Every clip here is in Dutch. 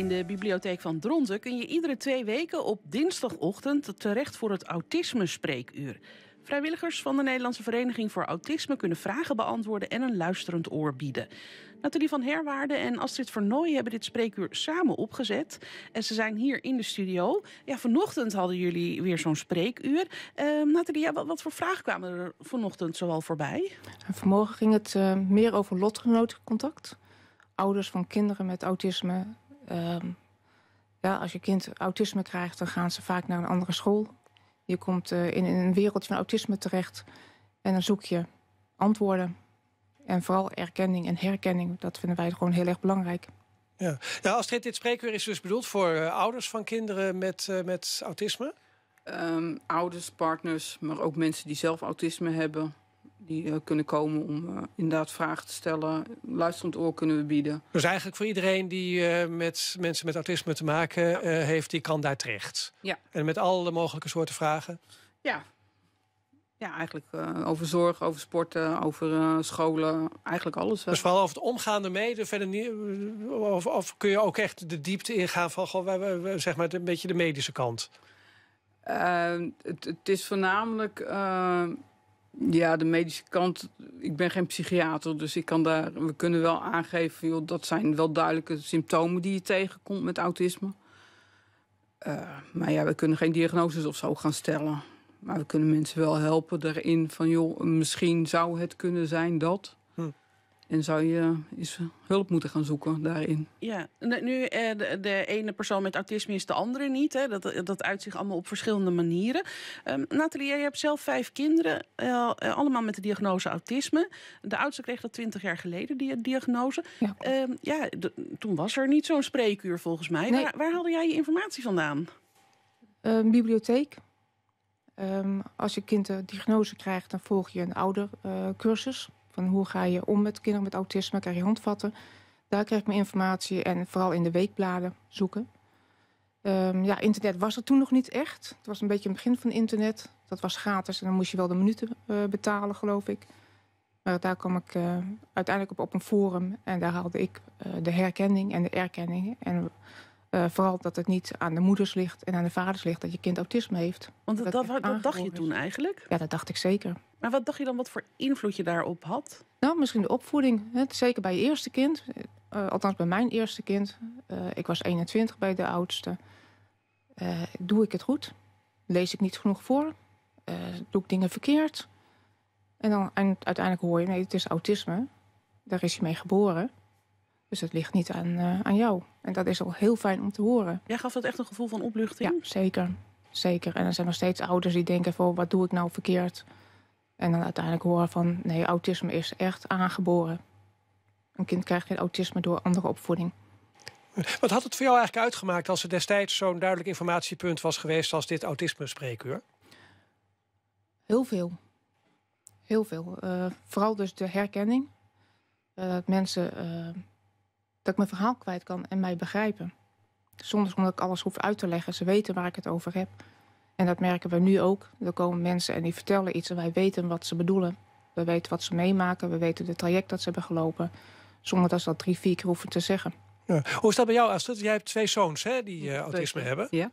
In de bibliotheek van Dronten kun je iedere twee weken op dinsdagochtend terecht voor het Autisme Spreekuur. Vrijwilligers van de Nederlandse Vereniging voor Autisme kunnen vragen beantwoorden en een luisterend oor bieden. Nathalie van Herwaarden en Astrid Vernooy hebben dit spreekuur samen opgezet. En ze zijn hier in de studio. Ja, vanochtend hadden jullie weer zo'n spreekuur. Ehm, Nathalie, wat, voor vragen kwamen er vanochtend zoal voorbij? Vanmorgen ging het eh, meer over lotgenotencontact. Ouders van kinderen met autisme Um, ja, als je kind autisme krijgt, dan gaan ze vaak naar een andere school. Je komt eh, in, een wereld van autisme terecht en dan zoek je antwoorden. En vooral erkenning en herkenning, dat vinden wij gewoon heel erg belangrijk. Ja, nou, Astrid, dit spreekuur is dus bedoeld voor eh, ouders van kinderen met, eh, met autisme? Ehm, ouders, partners, maar ook mensen die zelf autisme hebben die eh, kunnen komen om eh, inderdaad vragen te stellen. Luisterend oor kunnen we bieden. Dus eigenlijk voor iedereen die eh, met mensen met autisme te maken heeft, die kan daar terecht. Ja. En met alle mogelijke soorten vragen. Ja. Ja, eigenlijk over zorg, over sporten, over scholen, eigenlijk alles. Dus vooral over het omgaan ermee, de verder niet, of, of, kun je ook echt de diepte ingaan van zeg maar een beetje de medische kant? Ehm, het, is voornamelijk ehm, ja, de medische kant. Ik ben geen psychiater, dus ik kan daar, we kunnen wel aangeven. Joh, dat zijn wel duidelijke symptomen die je tegenkomt met autisme. Eh, maar ja, we kunnen geen diagnoses of zo gaan stellen. Maar we kunnen mensen wel helpen daarin van, joh, misschien zou het kunnen zijn dat. En zou je eens eh, hulp moeten gaan zoeken daarin. Ja, nu eh, de, ene persoon met autisme is de andere niet. Hè? Dat, dat uit zich allemaal op verschillende manieren. Um, Nathalie, jij hebt zelf vijf kinderen, eh, allemaal met de diagnose autisme. De oudste kreeg dat twintig jaar geleden, die diagnose. Ja, ehm, ja toen was er niet zo'n spreekuur volgens mij. Nee. Waar, haalde jij je informatie vandaan? Een ehm, bibliotheek. als je kind een diagnose krijgt, dan volg je een oudercursus. cursus hoe ga je om met kinderen met autisme, krijg je handvatten. Daar kreeg ik mijn informatie en vooral in de weekbladen zoeken. Ehm, ja, internet was er toen nog niet echt. Het was een beetje het begin van internet. Dat was gratis en dan moest je wel de minuten eh, betalen, geloof ik. Maar daar kwam ik eh, uiteindelijk op, op een forum en daar haalde ik eh, de herkenning en de erkenning. En eh, vooral dat het niet aan de moeders ligt en aan de vaders ligt dat je kind autisme heeft. Want dat, dacht je toen eigenlijk? Ja, dat dacht ik zeker. Maar wat dacht je dan wat voor invloed je daarop had? Nou, misschien de opvoeding. Hè? Zeker bij je eerste kind. Eh, althans, bij mijn eerste kind. Eh, ik was 21 bij de oudste. doe ik het goed? Lees ik niet genoeg voor? doe ik dingen verkeerd? En dan en uiteindelijk hoor je, nee, het is autisme. Daar is je mee geboren. Dus het ligt niet aan, eh, aan jou. En dat is al heel fijn om te horen. Jij gaf dat echt een gevoel van opluchting? Ja, zeker. Zeker. En er zijn nog steeds ouders die denken van wat doe ik nou verkeerd? En dan uiteindelijk horen van nee, autisme is echt aangeboren. Een kind krijgt geen autisme door andere opvoeding. Wat had het voor jou eigenlijk uitgemaakt als er destijds zo'n duidelijk informatiepunt was geweest als dit autisme spreekuur? Heel veel. Heel veel. Eh, vooral dus de herkenning. Eh, dat mensen dat ik mijn verhaal kwijt kan en mij begrijpen. Zonder omdat ik alles hoef uit te leggen. Ze weten waar ik het over heb. En dat merken we nu ook. Er komen mensen en die vertellen iets en wij weten wat ze bedoelen. We weten wat ze meemaken, we weten het traject dat ze hebben gelopen. Zonder dat ze dat drie, vier keer hoeven te zeggen. Ja. Hoe is dat bij jou, Astrid? Jij hebt twee zoons hè, die eh, autisme hebben. Ja,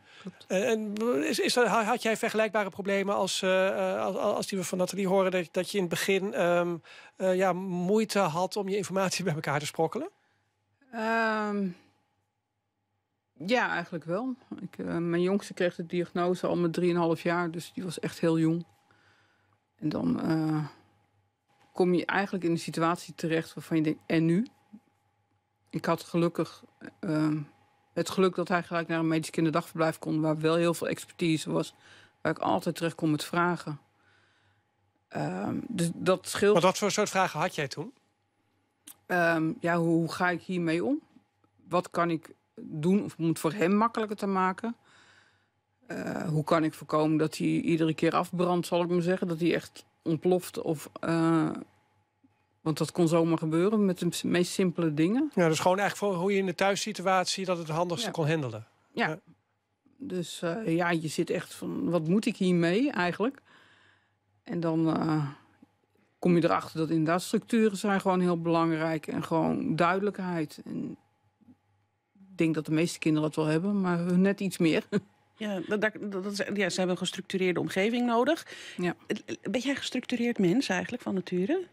eh, En is, is had jij vergelijkbare problemen eh, als, als, als, die we van Nathalie horen... dat, dat je in het begin ehm, ja, moeite had om je informatie bij elkaar te sprokkelen? Ehm, ja, eigenlijk wel. Ik, eh, mijn jongste kreeg de diagnose al met 3,5 jaar, dus die was echt heel jong. En dan eh, kom je eigenlijk in een situatie terecht waarvan je denkt, en nu? Ik had gelukkig ehm, het geluk dat hij gelijk naar een medisch kinderdagverblijf kon, waar wel heel veel expertise was, waar ik altijd terecht kon met vragen. Ehm, dus dat scheelt. Maar wat voor soort vragen had jij toen? Ehm, ja, hoe ga ik hiermee om? Wat kan ik doen of moet voor hem makkelijker te maken? Eh, hoe kan ik voorkomen dat hij iedere keer afbrandt, zal ik maar zeggen? Dat hij echt ontploft of... Eh, want dat kon zomaar gebeuren met de meest simpele dingen. Ja, dus gewoon eigenlijk voor hoe je in de thuissituatie dat het handigste kon handelen. Ja. Dus eh, ja, je zit echt van, wat moet ik hiermee eigenlijk? En dan kom je erachter dat inderdaad structuren zijn gewoon heel belangrijk en gewoon duidelijkheid. En ik denk dat de meeste kinderen dat wel hebben, maar net iets meer. Ja, dat, dat, ja ze hebben een gestructureerde omgeving nodig. Ja. Ben jij gestructureerd mens eigenlijk van nature?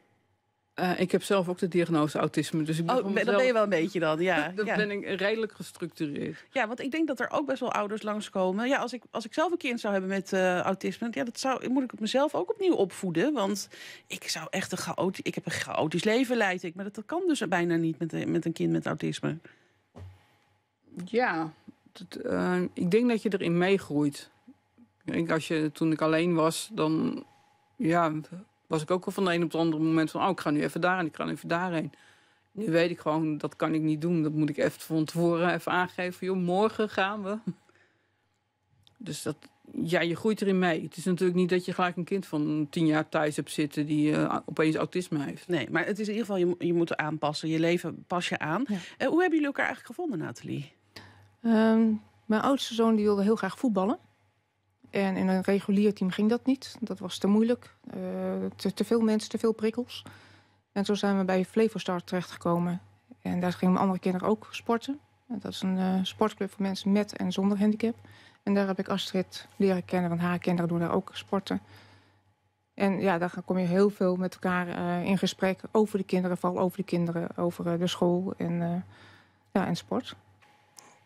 Eh, ik heb zelf ook de diagnose autisme. Dus ik oh, ben oh, dat ben je wel een beetje dan, ja. dat ben ik redelijk gestructureerd. Ja, want ik denk dat er ook best wel ouders langskomen. Ja, als ik, als ik zelf een kind zou hebben met eh, autisme... Ja, dat zou, moet ik het mezelf ook opnieuw opvoeden. Want ik zou echt een chaotisch... Ik heb een chaotisch leven, leid ik. Maar dat, dat kan dus bijna niet met, met een kind met autisme. Ja, eh, ik denk dat je erin meegroeit. Ik, als je, toen ik alleen was, dan... Ja, was ik ook al van de een op het andere moment van... oh, ik ga nu even daarheen, ik ga nu even daarheen. Nu weet ik gewoon, dat kan ik niet doen. Dat moet ik even van tevoren even aangeven. Joh, morgen gaan we. Dus dat, ja, je groeit erin mee. Het is natuurlijk niet dat je gelijk een kind van tien jaar thuis hebt zitten... die uh, opeens autisme heeft. Nee, maar het is in ieder geval, je, je moet aanpassen. Je leven pas je aan. Ja. Eh, hoe hebben jullie elkaar eigenlijk gevonden, Nathalie? Ehm, mijn oudste zoon die wilde heel graag voetballen. En in een regulier team ging dat niet. Dat was te moeilijk. Eh, te, te, veel mensen, te veel prikkels. En zo zijn we bij Flevostar terechtgekomen. En daar gingen andere kinderen ook sporten. En dat is een eh, sportclub voor mensen met en zonder handicap. En daar heb ik Astrid leren kennen, want haar kinderen doen daar ook sporten. En ja, daar kom je heel veel met elkaar eh, in gesprek over de kinderen, vooral over de kinderen, over de school en, ja, en sport.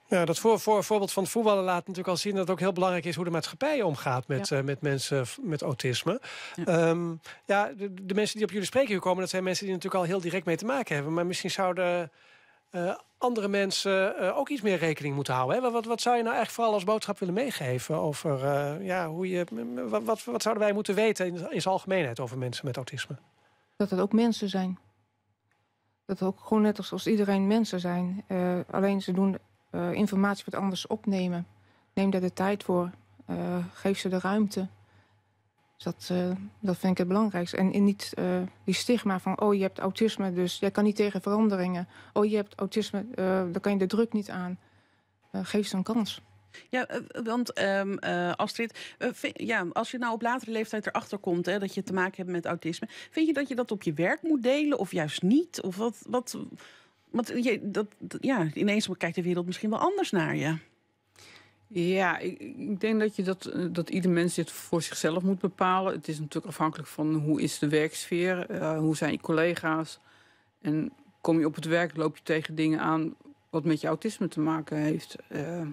Ja, dat voor, voor, voorbeeld van het voetballen laat natuurlijk al zien dat het ook heel belangrijk is hoe de maatschappij omgaat met, eh, met mensen met autisme. Ja, ehm, ja de, mensen die op jullie spreken komen, dat zijn mensen die natuurlijk al heel direct mee te maken hebben. Maar misschien zouden eh, andere mensen eh, ook iets meer rekening moeten houden. Hè? Wat, wat zou je nou echt vooral als boodschap willen meegeven over ja, hoe je. Wat, wat, wat, zouden wij moeten weten in, in zijn algemeenheid over mensen met autisme? Dat het ook mensen zijn. Dat ook gewoon net als, iedereen mensen zijn. alleen ze doen eh, informatie wat anders opnemen. Neem daar de tijd voor. Eh, geef ze de ruimte. Dus dat, eh, dat vind ik het belangrijkste. En, en niet die stigma van, oh je hebt autisme, dus jij kan niet tegen veranderingen. Oh je hebt autisme, dan kan je de druk niet aan. geef ze een kans. Ja, want um, uh, Astrid, ja, als je nou op latere leeftijd erachter komt hè, dat je te maken hebt met autisme, vind je dat je dat op je werk moet delen of juist niet? Of wat, wat, want je, dat, ja, ineens kijkt de wereld misschien wel anders naar je. Ja, ik, ik, denk dat, je dat, eh, dat ieder mens dit voor zichzelf moet bepalen. Het is natuurlijk afhankelijk van hoe is de werksfeer, uh, hoe zijn je collega's. En kom je op het werk, loop je tegen dingen aan wat met je autisme te maken heeft. Eh,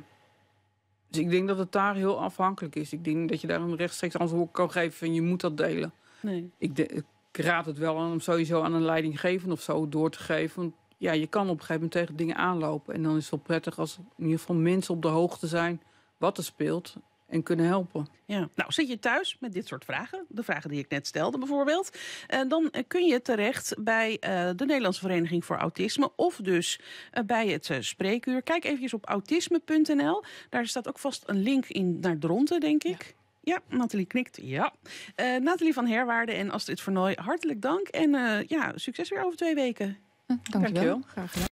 dus ik denk dat het daar heel afhankelijk is. Ik denk dat je daar een rechtstreeks antwoord kan geven van je moet dat delen. Nee. Ik, ik raad het wel aan om sowieso aan een leidinggevende of zo door te geven ja, je kan op een gegeven moment tegen dingen aanlopen. En dan is het wel prettig als in ieder geval mensen op de hoogte zijn wat er speelt en kunnen helpen. Ja. Nou, zit je thuis met dit soort vragen, de vragen die ik net stelde bijvoorbeeld, eh, dan eh, kun je terecht bij eh, de Nederlandse Vereniging voor Autisme of dus bij het spreekuur. Kijk eventjes op autisme.nl. Daar staat ook vast een link in naar Dronten, denk ik. Ja. Nathalie knikt. Ja. Uh, Nathalie van Herwaarden en Astrid Vernooy, hartelijk dank. En ja, succes weer over twee weken. Dankjewel. wel. Graag gedaan.